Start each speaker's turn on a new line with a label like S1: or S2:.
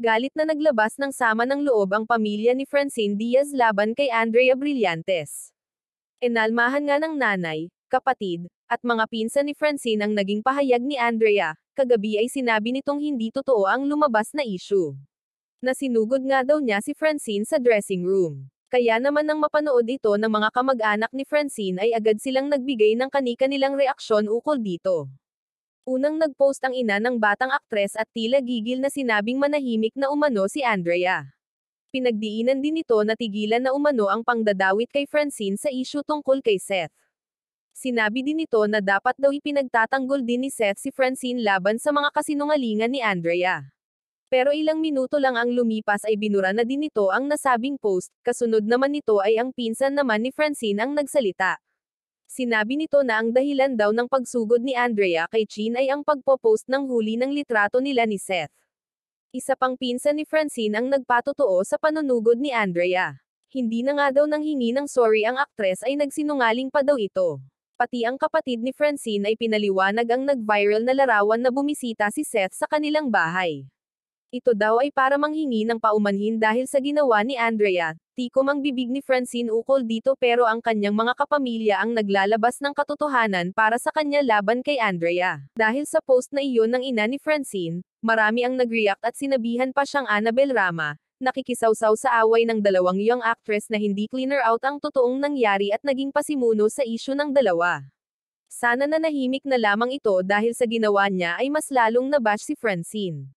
S1: galit na naglabas ng sama ng loob ang pamilya ni Francine Diaz laban kay Andrea Brillantes. Inalmahan nga ng nanay, kapatid, at mga pinsan ni Francine ang naging pahayag ni Andrea, kagabi ay sinabi nitong hindi totoo ang lumabas na issue. Nasinugod nga daw niya si Francine sa dressing room. Kaya naman nang mapanood ito ng mga kamag-anak ni Francine ay agad silang nagbigay ng kanika nilang reaksyon ukol dito. Unang nagpost ang ina ng batang aktres at tila gigil na sinabing manahimik na umano si Andrea. Pinagdiinan din ito na tigilan na umano ang pangdadawit kay Francine sa isyu tungkol kay Seth. Sinabi din ito na dapat daw ipinagtatanggol din ni Seth si Francine laban sa mga kasinungalingan ni Andrea. Pero ilang minuto lang ang lumipas ay binura na din ito ang nasabing post, kasunod naman nito ay ang pinsan naman ni Francine ang nagsalita. Sinabi nito na ang dahilan daw ng pagsugod ni Andrea kay Chin ay ang pagpo-post ng huli ng litrato nila ni Seth. Isa pang pinsan ni Francine ang nagpatotoo sa panunugod ni Andrea. Hindi na nga daw nang hingi ng sorry ang aktres ay nagsinungaling pa daw ito. Pati ang kapatid ni Francine ay pinaliwanag ang nag-viral na larawan na bumisita si Seth sa kanilang bahay. Ito daw ay para manghingi ng paumanhin dahil sa ginawa ni Andrea. Tikom ang bibig ni Francine ukol dito pero ang kanyang mga kapamilya ang naglalabas ng katotohanan para sa kanya laban kay Andrea. Dahil sa post na iyon ng ina ni Francine, marami ang nag-react at sinabihan pa siyang Annabel Rama, nakikisawsaw sa away ng dalawang young actress na hindi cleaner out ang totoong nangyari at naging pasimuno sa isyu ng dalawa. Sana na nahimik na lamang ito dahil sa ginawa niya ay mas lalong nabash si Francine.